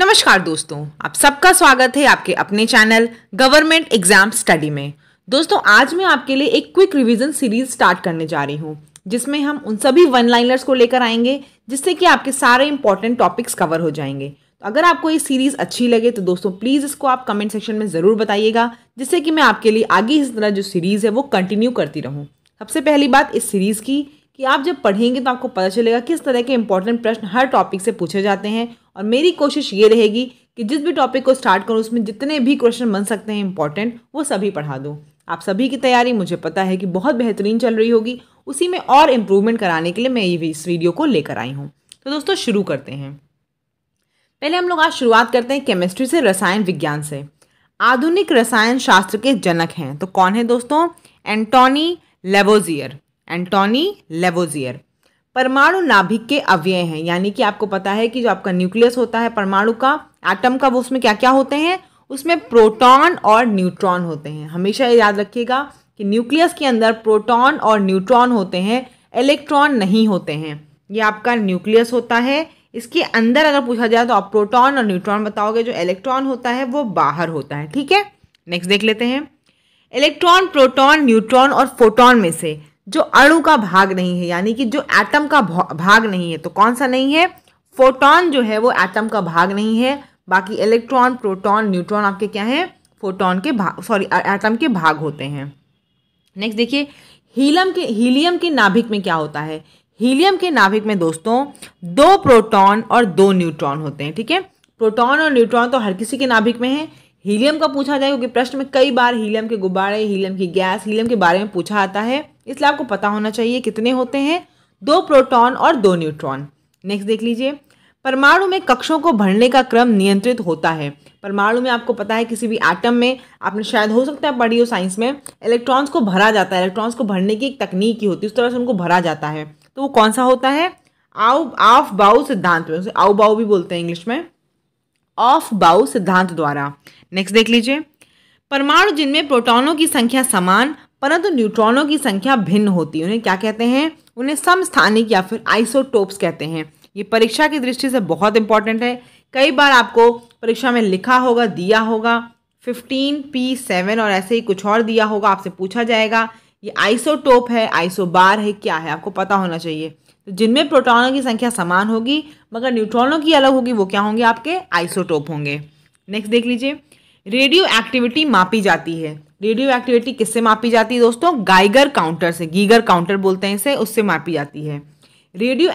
नमस्कार दोस्तों आप सबका स्वागत है आपके अपने चैनल गवर्नमेंट एग्जाम स्टडी में दोस्तों आज मैं आपके लिए एक क्विक रिवीजन सीरीज स्टार्ट करने जा रही हूँ जिसमें हम उन सभी वन लाइनर्स को लेकर आएंगे जिससे कि आपके सारे इंपॉर्टेंट टॉपिक्स कवर हो जाएंगे तो अगर आपको ये सीरीज़ अच्छी लगे तो दोस्तों प्लीज़ इसको आप कमेंट सेक्शन में ज़रूर बताइएगा जिससे कि मैं आपके लिए आगे इस तरह जो सीरीज़ है वो कंटिन्यू करती रहूँ सबसे पहली बात इस सीरीज़ की कि आप जब पढ़ेंगे तो आपको पता चलेगा किस तरह के इंपॉर्टेंट प्रश्न हर टॉपिक से पूछे जाते हैं और मेरी कोशिश ये रहेगी कि जिस भी टॉपिक को स्टार्ट करूँ उसमें जितने भी क्वेश्चन बन सकते हैं इंपॉर्टेंट वो सभी पढ़ा दूँ आप सभी की तैयारी मुझे पता है कि बहुत बेहतरीन चल रही होगी उसी में और इम्प्रूवमेंट कराने के लिए मैं ये इस वीडियो को लेकर आई हूँ तो दोस्तों शुरू करते हैं पहले हम लोग आज शुरुआत करते हैं केमिस्ट्री से रसायन विज्ञान से आधुनिक रसायन शास्त्र के जनक हैं तो कौन है दोस्तों एंटोनी लेवोजियर एंटोनी लेवोजियर परमाणु नाभिक के अव्यय हैं यानी कि आपको पता है कि जो आपका न्यूक्लियस होता है परमाणु का एटम का वो उसमें क्या क्या होते हैं उसमें प्रोटॉन और न्यूट्रॉन होते हैं हमेशा याद रखिएगा कि न्यूक्लियस के अंदर प्रोटॉन और न्यूट्रॉन होते हैं इलेक्ट्रॉन नहीं होते हैं ये आपका न्यूक्लियस होता है इसके अंदर अगर पूछा जाए तो आप प्रोटॉन और न्यूट्रॉन बताओगे जो इलेक्ट्रॉन होता है वो बाहर होता है ठीक है नेक्स्ट देख लेते हैं इलेक्ट्रॉन प्रोटॉन न्यूट्रॉन और फोटॉन में से जो अणु का भाग नहीं है यानी कि जो एटम का भाग नहीं है तो कौन सा नहीं है फोटोन जो है वो एटम का भाग नहीं है बाकी इलेक्ट्रॉन प्रोटॉन न्यूट्रॉन आपके क्या हैं फोटोन के भाग सॉरी एटम के भाग होते हैं नेक्स्ट देखिए हीलम के हीलियम के नाभिक में क्या होता है हीलियम के नाभिक में दोस्तों दो प्रोटॉन और दो न्यूट्रॉन होते हैं ठीक है प्रोटॉन और न्यूट्रॉन तो हर किसी के नाभिक में है हीलियम का पूछा जाए क्योंकि प्रश्न में कई बार हीलियम के गुब्बारे हीलियम की गैस हीलियम के बारे में पूछा आता है इसलिए आपको पता होना चाहिए कितने होते हैं दो प्रोटॉन और दो न्यूट्रॉन नेक्स्ट देख लीजिए परमाणु में कक्षों को भरने का क्रम नियंत्रित होता है परमाणु में आपको पता है किसी भी आइटम में आपने शायद हो सकता है पढ़ी हो साइंस में इलेक्ट्रॉन्स को भरा जाता है इलेक्ट्रॉन्स को भरने की एक तकनीक ही होती है उस तरह से उनको भरा जाता है तो वो कौन सा होता है आउ ऑफ बाउ सिद्धांत में उसे आउ बाउ भी बोलते हैं इंग्लिश में ऑफ बाउ सिद्धांत द्वारा नेक्स्ट देख लीजिए परमाणु जिनमें प्रोटॉनों की संख्या समान परंतु न्यूट्रॉनों की संख्या भिन्न होती है उन्हें क्या कहते हैं उन्हें समस्थानिक या फिर आइसोटोप्स कहते हैं ये परीक्षा की दृष्टि से बहुत इंपॉर्टेंट है कई बार आपको परीक्षा में लिखा होगा दिया होगा फिफ्टीन पी सेवन और ऐसे ही कुछ और दिया होगा आपसे पूछा जाएगा ये आइसोटोप है आइसोबार है क्या है आपको पता होना चाहिए तो जिनमें प्रोटॉनों की संख्या समान होगी मगर न्यूट्रॉनों की अलग होगी वो क्या होंगे आपके आइसोटोप होंगे नेक्स्ट देख लीजिए रेडियो एक्टिविटी मापी जाती है रेडियो एक्टिविटी किससे मापी जाती है दोस्तों गाइगर काउंटर से गीगर काउंटर बोलते हैं इसे उससे मापी जाती है रेडियो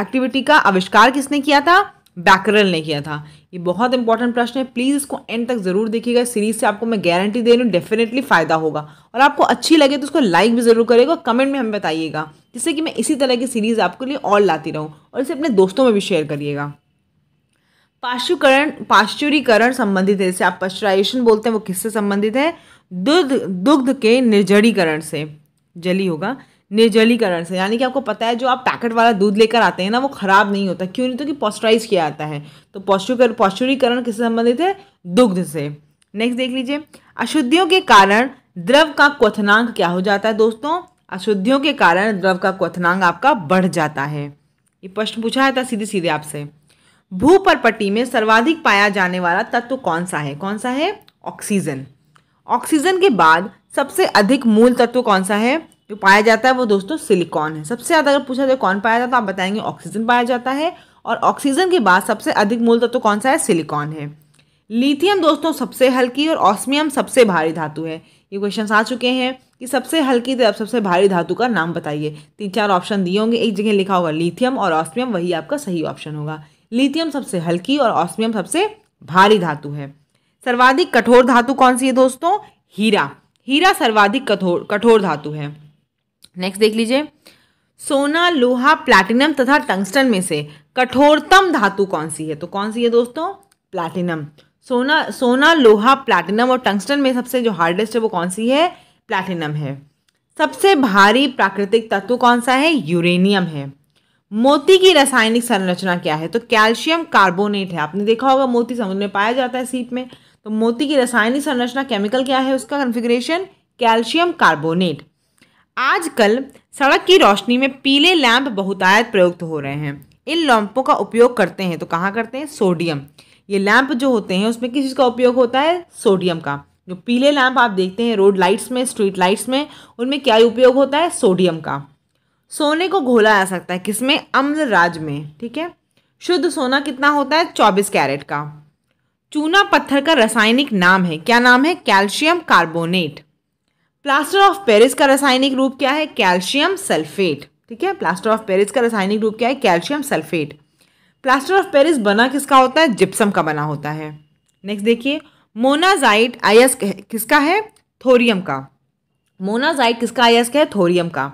एक्टिविटी का आविष्कार किसने किया था बैकरल ने किया था ये बहुत इंपॉर्टेंट प्रश्न है प्लीज़ इसको एंड तक जरूर देखिएगा सीरीज से आपको मैं गारंटी दे रही हूँ डेफिनेटली फ़ायदा होगा और आपको अच्छी लगे तो उसको लाइक भी ज़रूर करेगा कमेंट में हमें बताइएगा जिससे कि मैं इसी तरह की सीरीज़ आपके लिए और लाती रहूँ और इसे अपने दोस्तों में भी शेयर करिएगा पाश्चुकरण पाश्चुरीकरण संबंधित है जैसे आप पाश्चराइजेशन बोलते हैं वो किससे संबंधित है दुग्ध दुग्ध के निर्जलीकरण से जली होगा निर्जलीकरण से यानी कि आपको पता है जो आप पैकेट वाला दूध लेकर आते हैं ना वो ख़राब नहीं होता क्यों नहीं तो कि पॉस्चराइज किया जाता है तो पॉस्चुकर पॉस्चुरीकरण किससे संबंधित है दुग्ध से नेक्स्ट देख लीजिए अशुद्धियों के कारण द्रव का क्वथनांक क्या हो जाता है दोस्तों अशुद्धियों के कारण द्रव का क्वथनांक आपका बढ़ जाता है ये प्रश्न पूछा जाता है सीधे सीधे आपसे भू में सर्वाधिक पाया जाने वाला तत्व कौन सा है कौन सा है ऑक्सीजन ऑक्सीजन के बाद सबसे अधिक मूल तत्व कौन सा है जो पाया जाता है वो दोस्तों सिलिकॉन है सबसे ज़्यादा अगर पूछा जाए कौन पाया जाता है आप बताएंगे ऑक्सीजन पाया जाता है और ऑक्सीजन के बाद सबसे अधिक मूल तत्व कौन सा है सिलिकॉन है लिथियम दोस्तों सबसे हल्की और ऑस्मियम सबसे भारी धातु है ये क्वेश्चन आ चुके हैं कि सबसे हल्की तरफ तो सबसे भारी धातु का नाम बताइए तीन चार ऑप्शन दिए होंगे एक जगह लिखा होगा लिथियम और ऑस्मियम वही आपका सही ऑप्शन होगा लिथियम सबसे हल्की और ऑस्मियम सबसे भारी धातु है सर्वाधिक कठोर धातु कौन सी है दोस्तों हीरा हीरा सर्वाधिक कठोर कठोर धातु है नेक्स्ट देख लीजिए सोना लोहा प्लैटिनम तथा टंगस्टन में से कठोरतम धातु कौन सी है तो कौन सी है दोस्तों प्लैटिनम सोना सोना लोहा प्लैटिनम और टंगस्टन में सबसे जो हार्डेस्ट है वो कौन सी है प्लैटिनम है सबसे भारी प्राकृतिक तत्व कौन सा है यूरेनियम है मोती की रासायनिक संरचना क्या है तो कैल्शियम कार्बोनेट है आपने देखा होगा मोती समुद्र में पाया जाता है सीप में तो मोती की रासायनिक संरचना केमिकल क्या है उसका कन्फिग्रेशन कैल्शियम कार्बोनेट आजकल सड़क की रोशनी में पीले लैंप बहुतायत प्रयुक्त हो रहे हैं इन लैंपों का उपयोग करते हैं तो कहाँ करते हैं सोडियम ये लैंप जो होते हैं उसमें किस चीज़ का उपयोग होता है सोडियम का जो पीले लैंप आप देखते हैं रोड लाइट्स में स्ट्रीट लाइट्स में उनमें क्या उपयोग होता है सोडियम का सोने को घोला जा सकता है किसमें अम्ल राज में ठीक है शुद्ध सोना कितना होता है चौबीस कैरेट का चूना पत्थर का रासायनिक नाम है क्या नाम है calcium carbonate plaster of Paris का रासायनिक रूप क्या है कैल्शियम सल्फेट ठीक है प्लास्टर ऑफ पेरिस का रासायनिक रूप क्या है calcium sulphate plaster of Paris बना किसका होता है जिप्सम का बना होता है नेक्स्ट देखिए मोनाजाइट आयस्क किसका है थोरियम का मोनाजाइट किसका आयस्क है थोरियम का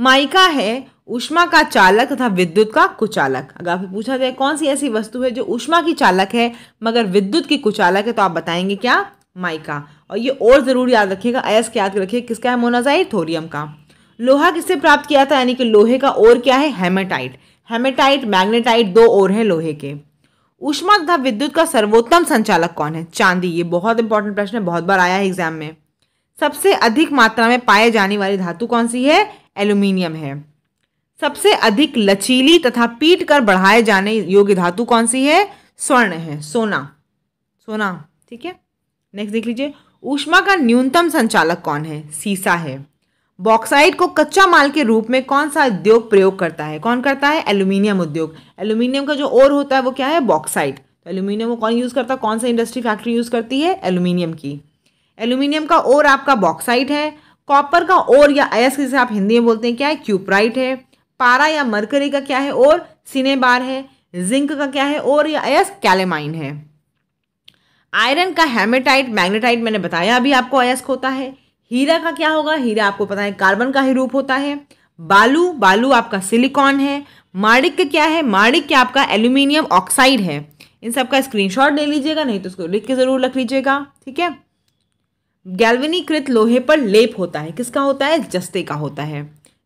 माइका है उष्मा का चालक तथा विद्युत का कुचालक अगर आपसे पूछा जाए कौन सी ऐसी वस्तु है जो उष्मा की चालक है मगर विद्युत की कुचालक है तो आप बताएंगे क्या माइका और ये और ज़रूर याद रखिएगा एस के याद रखिए किसका है मोनाजाइड थोरियम का लोहा किससे प्राप्त किया था यानी कि लोहे का और क्या है हेमेटाइट हेमेटाइट मैग्नेटाइट दो और हैं लोहे के उष्मा तथा विद्युत का सर्वोत्तम संचालक कौन है चांदी ये बहुत इंपॉर्टेंट प्रश्न है बहुत बार आया है एग्जाम में सबसे अधिक मात्रा में पाए जाने वाली धातु कौन सी है एल्यूमिनियम है सबसे अधिक लचीली तथा पीट कर बढ़ाए जाने योग्य धातु कौन सी है स्वर्ण है सोना सोना ठीक है नेक्स्ट देख लीजिए ऊष्मा का न्यूनतम संचालक कौन है सीसा है बॉक्साइड को कच्चा माल के रूप में कौन सा उद्योग प्रयोग करता है कौन करता है एल्यूमिनियम उद्योग एल्यूमिनियम का जो ओर होता है वो क्या है बॉक्साइड तो एल्यूमिनियम को कौन यूज़ करता है कौन सा इंडस्ट्री फैक्ट्री यूज़ करती है एल्यूमिनियम की एल्यूमिनियम का ओर आपका बॉक्साइड है कॉपर का और या अयस्क जिसे आप हिंदी में बोलते हैं क्या है क्यूपराइट है पारा या मरकरी का क्या है और सिनेबार है जिंक का क्या है और या अयस्क कैलेमाइन है आयरन का हेमेटाइट मैग्नेटाइट मैंने बताया अभी आपको अयस्क होता है हीरा का क्या होगा हीरा आपको पता है कार्बन का ही रूप होता है बालू बालू आपका सिलिकॉन है माड़िक का क्या है माड़िक क्या आपका एल्यूमिनियम ऑक्साइड है इन सब का स्क्रीनशॉट ले लीजिएगा नहीं तो उसको लिख के ज़रूर रख लीजिएगा ठीक है गैल्वनीकृत लोहे पर लेप होता है किसका होता है जस्ते का होता है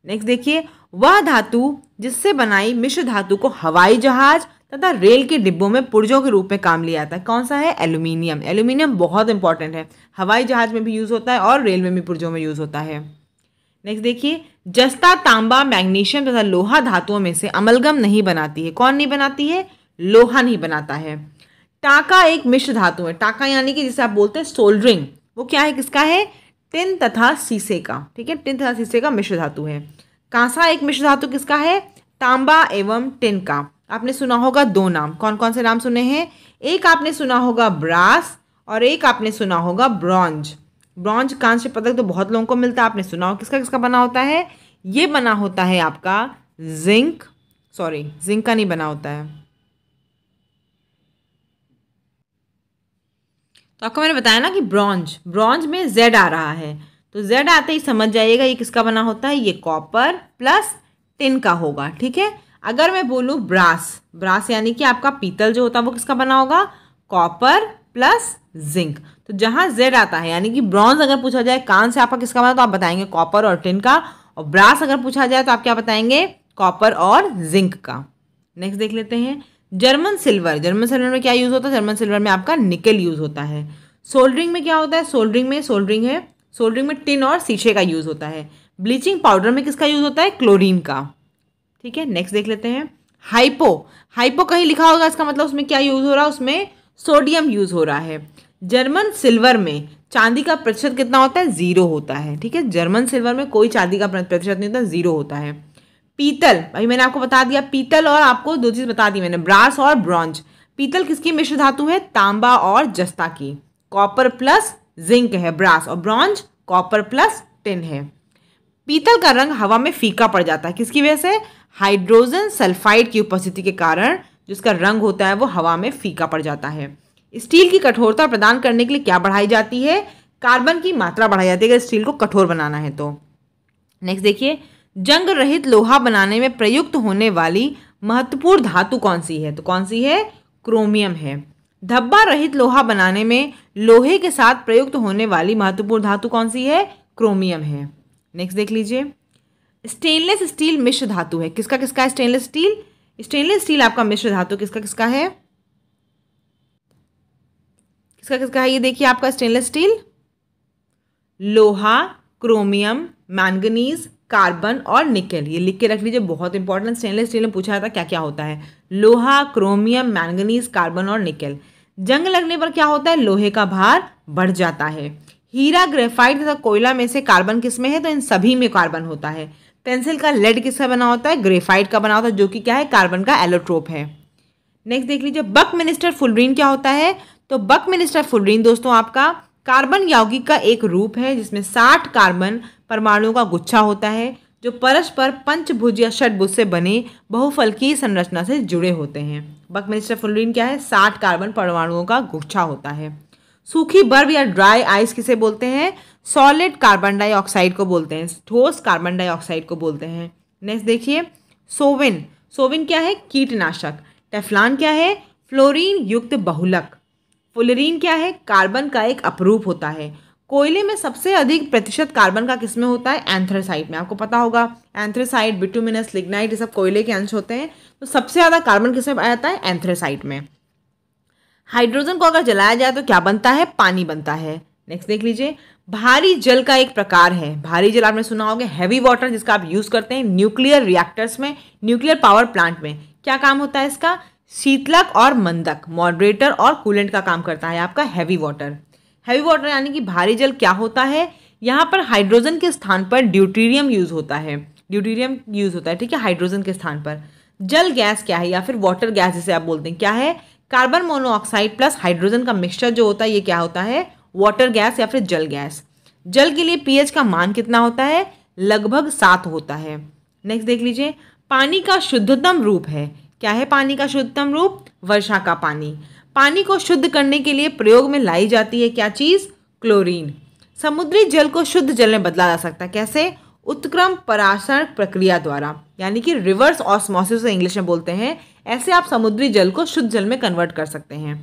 नेक्स्ट देखिए वह धातु जिससे बनाई मिश्र धातु को हवाई जहाज तथा रेल के डिब्बों में पुर्जों के रूप में काम लिया जाता है कौन सा है एल्यूमिनियम एल्यूमिनियम बहुत इंपॉर्टेंट है हवाई जहाज में भी यूज़ होता है और रेल में भी पुर्जों में यूज़ होता है नेक्स्ट देखिए जस्ता तांबा मैग्नीशियम तथा लोहा धातुओं में से अमलगम नहीं बनाती है कौन नहीं बनाती है लोहा नहीं बनाता है टाका एक मिश्र धातु है टाका यानी कि जिसे आप बोलते हैं सोल्डरिंग वो क्या है किसका है टिन तथा शीशे का ठीक है टिन तथा शीशे का मिश्र धातु है कांसा एक मिश्र धातु किसका है तांबा एवं टिन का आपने सुना होगा दो नाम कौन कौन से नाम सुने हैं एक आपने सुना होगा ब्रास और एक आपने सुना होगा ब्रॉन्ज ब्रॉन्ज कांस्य पदक तो बहुत लोगों को मिलता है आपने सुना हो किसका किसका बना होता है ये बना होता है आपका जिंक सॉरी जिंक का नहीं बना होता है तो आपको मैंने बताया ना कि ब्रॉन्ज ब्रॉन्ज में जेड आ रहा है तो जेड आते ही समझ जाइएगा ये किसका बना होता है ये कॉपर प्लस टिन का होगा ठीक है अगर मैं बोलूँ ब्रास ब्रास यानी कि आपका पीतल जो होता है वो किसका बना होगा कॉपर प्लस जिंक तो जहाँ जेड आता है यानी कि ब्रॉन्ज अगर पूछा जाए कान से आपका किसका बना तो आप बताएंगे कॉपर और टिन का और ब्रास अगर पूछा जाए तो आप क्या बताएंगे कॉपर और जिंक का नेक्स्ट देख लेते हैं जर्मन सिल्वर जर्मन सिल्वर में क्या यूज़ होता है जर्मन सिल्वर में आपका निकल यूज़ होता है सोल्डरिंग में क्या होता है सोल्डरिंग में सोल्डरिंग है सोल्डरिंग में टिन और शीशे का यूज़ होता है ब्लीचिंग पाउडर में किसका यूज़ होता है क्लोरीन का ठीक है नेक्स्ट देख लेते हैं हाइपो हाइपो कहीं लिखा होगा इसका मतलब उसमें क्या यूज़ हो रहा है उसमें सोडियम यूज़ हो रहा है जर्मन सिल्वर में चांदी का प्रतिशत कितना होता है ज़ीरो होता है ठीक है जर्मन सिल्वर में कोई चांदी का प्रतिशत नहीं होता ज़ीरो होता है पीतल अभी मैंने आपको बता दिया पीतल और आपको दो चीज़ बता दी मैंने ब्रास और ब्रॉन्ज पीतल किसकी मिश्र धातु है तांबा और जस्ता की कॉपर प्लस जिंक है ब्रास और ब्रॉन्ज कॉपर प्लस टिन है पीतल का रंग हवा में फीका पड़ जाता है किसकी वजह से हाइड्रोजन सल्फाइड की उपस्थिति के कारण जिसका रंग होता है वो हवा में फीका पड़ जाता है स्टील की कठोरता प्रदान करने के लिए क्या बढ़ाई जाती है कार्बन की मात्रा बढ़ाई जाती है अगर स्टील को कठोर बनाना है तो नेक्स्ट देखिए जंग रहित लोहा बनाने में प्रयुक्त होने वाली महत्वपूर्ण धातु कौन सी है तो कौन सी है क्रोमियम है धब्बा रहित लोहा बनाने में लोहे के साथ प्रयुक्त होने वाली महत्वपूर्ण धातु कौन सी है क्रोमियम है नेक्स्ट देख लीजिए स्टेनलेस स्टील मिश्र धातु है किसका किसका है स्टेनलेस स्टील स्टेनलेस स्टील आपका मिश्र धातु किसका किसका है किसका किसका है ये देखिए आपका स्टेनलेस स्टील लोहा क्रोमियम मैंगनीज कार्बन और निकेल ये लिख के रख लीजिए बहुत इंपॉर्टेंट स्टेनलेस स्टील में पूछा जाता है क्या क्या होता है लोहा क्रोमियम मैंगनीज कार्बन और निकेल जंग लगने पर क्या होता है लोहे का भार बढ़ जाता है हीरा ग्रेफाइट तथा कोयला में से कार्बन किस में है तो इन सभी में कार्बन होता है पेंसिल का लेड किसका बना होता है ग्रेफाइट का बना होता है जो कि क्या है कार्बन का एलोट्रोप है नेक्स्ट देख लीजिए बक मिनिस्टर फुलरीन क्या होता है तो बक मिनिस्टर फुलरीन दोस्तों आपका कार्बन यौगिक का एक रूप है जिसमें साठ कार्बन परमाणुओं का गुच्छा होता है जो परस्पर पंचभुज या षटभुज से बने बहुफलकीय संरचना से जुड़े होते हैं बकमिनिस्टर फुलरीन क्या है साठ कार्बन परमाणुओं का गुच्छा होता है सूखी बर्फ या ड्राई आइस किसे बोलते हैं सॉलिड कार्बन डाइऑक्साइड को बोलते हैं ठोस कार्बन डाइऑक्साइड को बोलते हैं नेक्स्ट देखिए सोविन सोविन क्या है कीटनाशक टेफलान क्या है फ्लोरीन युक्त बहुलक फुलरीन क्या है कार्बन का एक अपरूप होता है कोयले में सबसे अधिक प्रतिशत कार्बन का किसमें होता है एंथ्रेसाइट में आपको पता होगा एंथ्रेसाइट बिटुमिनस लिग्नाइट ये सब कोयले के अंश होते हैं तो सबसे ज़्यादा कार्बन किसमें पाया जाता है एंथ्रेसाइट में हाइड्रोजन को अगर जलाया जाए तो क्या बनता है पानी बनता है नेक्स्ट देख लीजिए भारी जल का एक प्रकार है भारी जल आपने सुना होगा हैवी वाटर जिसका आप यूज़ करते हैं न्यूक्लियर रिएक्टर्स में न्यूक्लियर पावर प्लांट में क्या काम होता है इसका शीतलक और मंदक मॉडरेटर और कूलेंट का काम करता है आपका हैवी वाटर हैवी वाटर यानी कि भारी जल क्या होता है यहाँ पर हाइड्रोजन के स्थान पर ड्यूटीरियम यूज़ होता है ड्यूटीरियम यूज़ होता है ठीक है हाइड्रोजन के स्थान पर जल गैस क्या है या फिर वाटर गैस जिसे आप बोलते हैं क्या है कार्बन मोनोऑक्साइड प्लस हाइड्रोजन का मिक्सचर जो होता है ये क्या होता है वाटर गैस या फिर जल गैस जल के लिए पीएच का मान कितना होता है लगभग सात होता है नेक्स्ट देख लीजिए पानी का शुद्धतम रूप है क्या है पानी का शुद्धतम रूप वर्षा का पानी पानी को शुद्ध करने के लिए प्रयोग में लाई जाती है क्या चीज़ क्लोरीन समुद्री जल को शुद्ध जल में बदला जा सकता है कैसे उत्क्रम पराशर प्रक्रिया द्वारा यानी कि रिवर्स ऑस्मोसिस इंग्लिश में बोलते हैं ऐसे आप समुद्री जल को शुद्ध जल में कन्वर्ट कर सकते हैं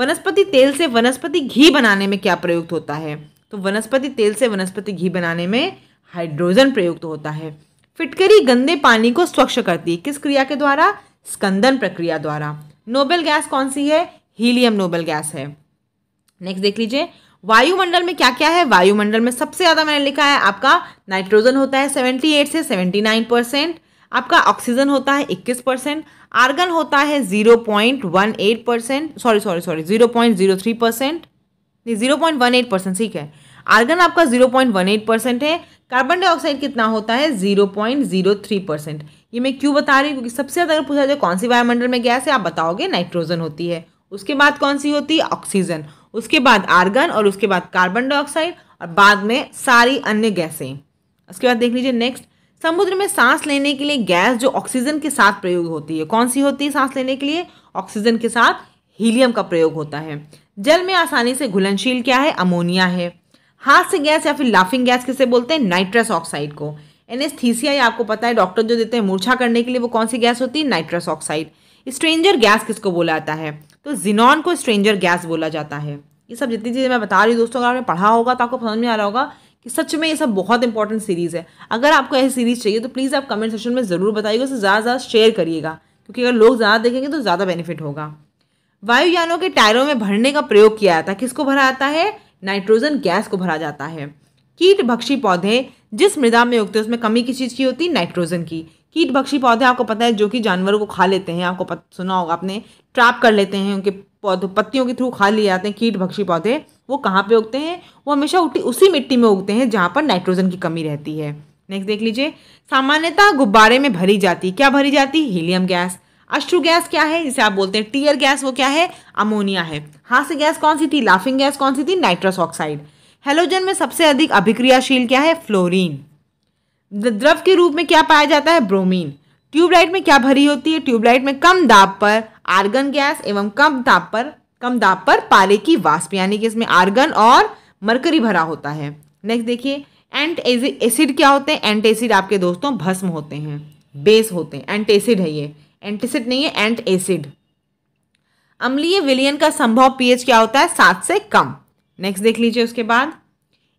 वनस्पति तेल से वनस्पति घी बनाने में क्या प्रयुक्त होता है तो वनस्पति तेल से वनस्पति घी बनाने में हाइड्रोजन प्रयुक्त होता है फिटकरी गंदे पानी को स्वच्छ करती है किस क्रिया के द्वारा स्कंदन प्रक्रिया द्वारा नोबेल गैस कौन सी है हीलियम नोबेल गैस है नेक्स्ट देख लीजिए वायुमंडल में क्या क्या है वायुमंडल में सबसे ज़्यादा मैंने लिखा है आपका नाइट्रोजन होता है सेवेंटी एट से सेवेंटी नाइन परसेंट आपका ऑक्सीजन होता है इक्कीस परसेंट आर्गन होता है zero point one eight percent sorry sorry sorry zero point zero three percent नहीं zero point one eight percent ठीक है आर्गन आपका 0.18 परसेंट है कार्बन डाइऑक्साइड कितना होता है 0.03 परसेंट ये मैं क्यों बता रही हूँ क्योंकि सबसे ज़्यादा अगर पूछा जाए कौन सी वायुमंडल में गैस है आप बताओगे नाइट्रोजन होती है उसके बाद कौन सी होती है ऑक्सीजन उसके बाद आर्गन और उसके बाद कार्बन डाइऑक्साइड और बाद में सारी अन्य गैसें उसके बाद देख लीजिए नेक्स्ट समुद्र में सांस लेने के लिए गैस जो ऑक्सीजन के साथ प्रयोग होती है कौन सी होती है सांस लेने के लिए ऑक्सीजन के साथ हीलियम का प्रयोग होता है जल में आसानी से घुलनशील क्या है अमोनिया है हाथ से गैस या फिर लाफिंग गैस किसे बोलते हैं नाइट्रस ऑक्साइड को एनेस्थीसिया या आपको पता है डॉक्टर जो देते हैं मूर्छा करने के लिए वो कौन सी गैस होती है नाइट्रस ऑक्साइड स्ट्रेंजर गैस किसको बोला जाता है तो जिनॉन को स्ट्रेंजर गैस बोला जाता है ये सब जितनी चीज़ें मैं बता रही हूँ दोस्तों अगर आपने पढ़ा होगा तो आपको समझ में आ रहा होगा कि सच में ये सब बहुत इंपॉर्टेंट सीरीज़ है अगर आपको ऐसी सीरीज़ चाहिए तो प्लीज़ आप कमेंट सेक्शन में ज़रूर बताइएगा उसे ज़्यादा से ज़्यादा शेयर करिएगा क्योंकि अगर लोग ज़्यादा देखेंगे तो ज़्यादा बेनिफिट होगा वायुयानों के टायरों में भरने का प्रयोग किया जाता है किसको भरा जाता है नाइट्रोजन गैस को भरा जाता है कीट भक्षी पौधे जिस मृदा में उगते हैं उसमें कमी किस चीज़ की होती है नाइट्रोजन की कीट भक्षी पौधे आपको पता है जो कि जानवरों को खा लेते हैं आपको पत, सुना होगा आपने ट्रैप कर लेते हैं उनके पौधों पत्तियों के थ्रू खा लिए जाते हैं कीट भक्षी पौधे वो कहाँ पे उगते हैं वो हमेशा उसी मिट्टी में उगते हैं जहाँ पर नाइट्रोजन की कमी रहती है नेक्स्ट देख लीजिए सामान्यतः गुब्बारे में भरी जाती क्या भरी जाती हीलियम गैस अश्रु गैस क्या है जिसे आप बोलते हैं टीयर गैस वो क्या है अमोनिया है हास्य गैस कौन सी थी लाफिंग गैस कौन सी थी नाइट्रस ऑक्साइड हेलोजन में सबसे अधिक अभिक्रियाशील क्या है फ्लोरीन द्रव के रूप में क्या पाया जाता है ब्रोमीन ट्यूबलाइट में क्या भरी होती है ट्यूबलाइट में कम दाब पर आर्गन गैस एवं कम दाब पर कम दाब पर पारे की वाष्प यानी कि इसमें आर्गन और मरकरी भरा होता है नेक्स्ट देखिए एंट एसिड क्या होते हैं एंट एसिड आपके दोस्तों भस्म होते हैं बेस होते हैं एंट एसिड है ये एंटीसिड नहीं है एंट एसिड अम्लीय विलियन का संभव पीएच क्या होता है सात से कम नेक्स्ट देख लीजिए उसके बाद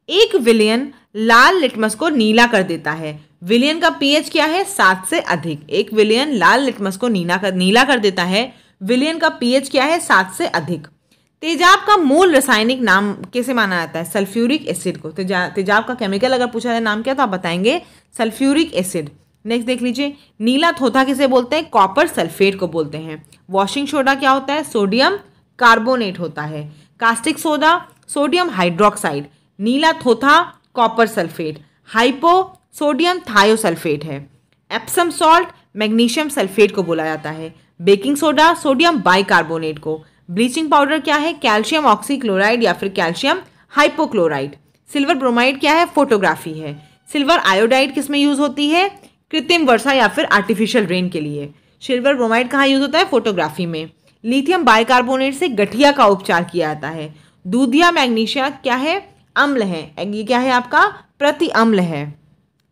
एक विलियन लाल लिटमस को नीला कर देता है विलियन का पीएच क्या है सात से अधिक एक विलियन लाल लिटमस को नीला कर नीला कर देता है विलियन का पीएच क्या है सात से अधिक तेजाब का मूल रासायनिक नाम कैसे माना जाता है सल्फ्यूरिक एसिड को तेजा तेजाब का केमिकल अगर पूछा जाए नाम क्या तो आप बताएंगे सल्फ्यूरिक एसिड नेक्स्ट देख लीजिए नीला थोथा किसे बोलते हैं कॉपर सल्फेट को बोलते हैं वॉशिंग सोडा क्या होता है सोडियम कार्बोनेट होता है कास्टिक सोडा सोडियम हाइड्रोक्साइड नीला थोथा copper sulphate hypo sodium thiosulphate है एप्सम सॉल्ट मैग्नीशियम सल्फेट को बोला जाता है बेकिंग सोडा सोडियम बाइकार्बोनेट को ब्लीचिंग पाउडर क्या है कैल्शियम ऑक्सीक्लोराइड या फिर कैल्शियम हाइपोक्लोराइड सिल्वर ब्रोमाइड क्या है फोटोग्राफी है सिल्वर आयोडाइड किस में यूज़ होती है कृत्रिम वर्षा या फिर आर्टिफिशियल रेन के लिए सिल्वर ब्रोमाइड कहाँ यूज़ होता है फोटोग्राफी में लिथियम बाइकार्बोनेट से गठिया का उपचार किया जाता है दूधिया मैग्नीशिया क्या है अम्ल है ये क्या है आपका प्रति अम्ल है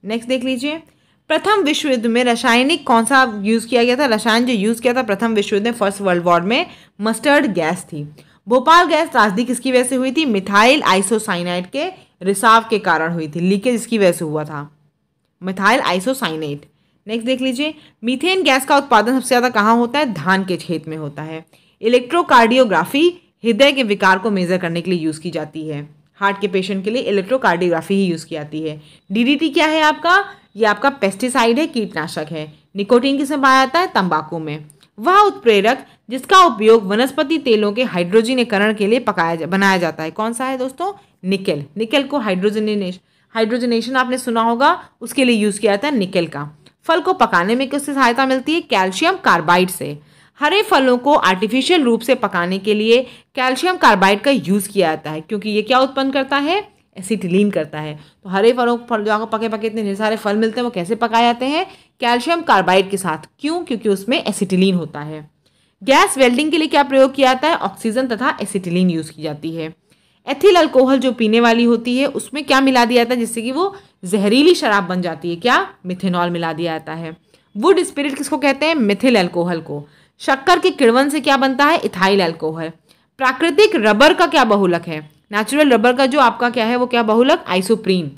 नेक्स्ट देख लीजिए प्रथम विश्व युद्ध में रासायनिक कौन सा यूज़ किया गया था रसायन जो यूज़ किया था प्रथम विश्व युद्ध में फर्स्ट वर्ल्ड वॉर में मस्टर्ड गैस थी भोपाल गैस त्रासदी किसकी वजह से हुई थी मिथाइल आइसोसाइनाइड के रिसाव के कारण हुई थी लीकेज इसकी वजह से हुआ था मिथाइल आइसोसाइनेट नेक्स्ट देख लीजिए मीथेन गैस का उत्पादन सबसे ज़्यादा कहाँ होता है धान के खेत में होता है इलेक्ट्रोकार्डियोग्राफी हृदय के विकार को मेजर करने के लिए यूज़ की जाती है हार्ट के पेशेंट के लिए इलेक्ट्रोकार्डियोग्राफी ही यूज़ की जाती है डीडीटी क्या है आपका ये आपका पेस्टिसाइड है कीटनाशक है निकोटीन किसमें पाया जाता है तंबाकू में वह उत्प्रेरक जिसका उपयोग वनस्पति तेलों के हाइड्रोजनीकरण के लिए पकाया जा, बनाया जाता है कौन सा है दोस्तों निकल निकल को हाइड्रोजनीनेश हाइड्रोजनेशन आपने सुना होगा उसके लिए यूज़ किया जाता है निकल का फल को पकाने में किससे सहायता मिलती है कैल्शियम कार्बाइड से हरे फलों को आर्टिफिशियल रूप से पकाने के लिए कैल्शियम कार्बाइड का यूज़ किया जाता है क्योंकि ये क्या उत्पन्न करता है एसिटिलीन करता है तो हरे फलों फल जो आपको पके पके इतने ढेर सारे फल मिलते हैं वो कैसे पकाए जाते हैं कैल्शियम कार्बाइड के साथ क्यों क्योंकि उसमें एसिटिलीन होता है गैस वेल्डिंग के लिए क्या प्रयोग किया जाता है ऑक्सीजन तथा एसिटिलीन यूज़ की जाती है एथिल अल्कोहल जो पीने वाली होती है उसमें क्या मिला दिया जाता है जिससे कि वो जहरीली शराब बन जाती है क्या मिथेनॉल मिला दिया जाता है वुड स्पिरिट किसको कहते हैं मिथिल अल्कोहल को शक्कर के किड़वन से क्या बनता है इथाइल अल्कोहल प्राकृतिक रबर का क्या बहुलक है नेचुरल रबर का जो आपका क्या है वो क्या बहुलक आइसोप्रीन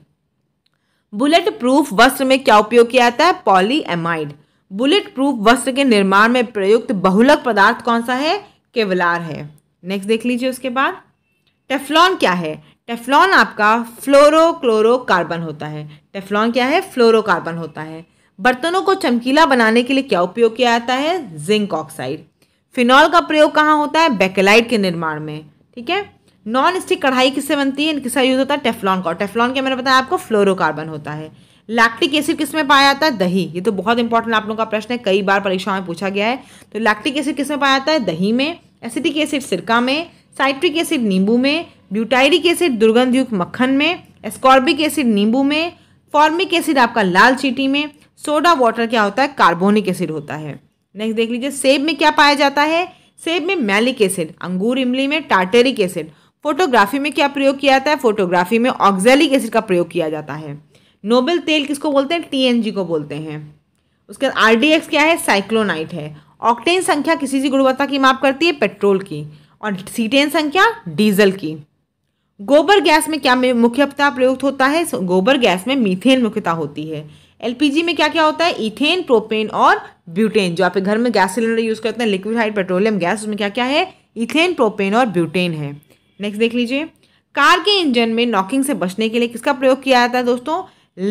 बुलेट प्रूफ वस्त्र में क्या उपयोग किया जाता है पॉलीएमाइड बुलेट प्रूफ वस्त्र के निर्माण में प्रयुक्त बहुलक पदार्थ कौन सा है केवलार है नेक्स्ट देख लीजिए उसके बाद टेफ्लॉन क्या है टेफ्लॉन आपका फ्लोरोक्लोरोकार्बन होता है टेफ्लॉन क्या है फ्लोरोकार्बन होता है बर्तनों को चमकीला बनाने के लिए क्या उपयोग किया जाता है जिंक ऑक्साइड फिनॉल का प्रयोग कहाँ होता है बेकेलाइट के निर्माण में ठीक है नॉन स्टिक कढ़ाई किससे बनती है किसका यूज़ होता है टेफ्लॉन का टेफ्लॉन क्या मैंने बताया आपको फ्लोरोकार्बन होता है लैक्टिक एसिड किस में पाया जाता है दही ये तो बहुत इंपॉर्टेंट आप लोगों का प्रश्न है कई बार परीक्षाओं में पूछा गया है तो लैक्टिक एसिड किस में पाया जाता है दही में एसिटिक एसिड सिरका में साइट्रिक एसिड नींबू में ब्यूटाइरिक एसिड दुर्गंधयुक्त मक्खन में एस्कॉर्बिक एसिड नींबू में फॉर्मिक एसिड आपका लाल चीटी में सोडा वाटर क्या होता है कार्बोनिक एसिड होता है नेक्स्ट देख लीजिए सेब में क्या पाया जाता है सेब में मैलिक एसिड अंगूर इमली में टार्टेरिक एसिड फोटोग्राफी में क्या प्रयोग किया जाता है फोटोग्राफी में ऑक्जेलिक एसिड का प्रयोग किया जाता है नोबेल तेल किसको बोलते हैं टीएनजी को बोलते हैं उसके बाद आरडीएक्स क्या है साइक्लोनाइट है ऑक्टेन संख्या किसी की गुणवत्ता की माप करती है पेट्रोल की और सीटें संख्या डीजल की गोबर गैस में क्या मुख्यतः प्रयुक्त होता है गोबर गैस में मीथेन मुख्यता होती है एलपीजी में क्या क्या होता है इथेन प्रोपेन और ब्यूटेन जो आप घर में गैस सिलेंडर यूज़ करते हैं लिक्विड हाइड पेट्रोलियम गैस उसमें क्या क्या है इथेन प्रोपेन और ब्यूटेन है नेक्स्ट देख लीजिए कार के इंजन में नॉकिंग से बचने के लिए किसका प्रयोग किया जाता है दोस्तों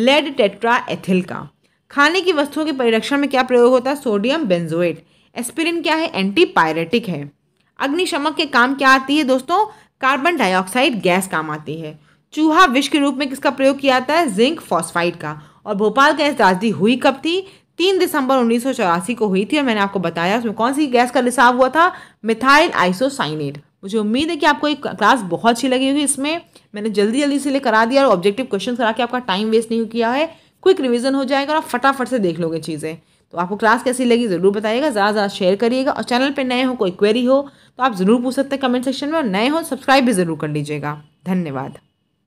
लेड टेट्रा एथिल का खाने की वस्तुओं के परिरक्षण में क्या प्रयोग होता है सोडियम बेंजोएट एस्पिरिन क्या है एंटीपायरेटिक है अग्निशमक के काम क्या आती है दोस्तों कार्बन डाइऑक्साइड गैस काम आती है चूहा विष के रूप में किसका प्रयोग किया जाता है जिंक फॉस्फाइड का और भोपाल गैस त्रासदी हुई कब थी तीन दिसंबर उन्नीस को हुई थी और मैंने आपको बताया उसमें कौन सी गैस का रिसाव हुआ था मिथाइल आइसोसाइनेट मुझे उम्मीद है कि आपको एक क्लास बहुत अच्छी लगी होगी इसमें मैंने जल्दी जल्दी ले करा दिया और ऑब्जेक्टिव क्वेश्चन करा के आपका टाइम वेस्ट नहीं किया है क्विक रिविजन हो जाएगा और आप फटाफट से देख लोगे चीज़ें तो आपको क्लास कैसी लगी ज़रूर बताइएगा ज़्यादा ज़्यादा शेयर करिएगा और चैनल पर नए हो कोई क्वेरी हो तो आप ज़रूर पूछ सकते हैं कमेंट सेक्शन में और नए हो सब्सक्राइब भी ज़रूर कर लीजिएगा धन्यवाद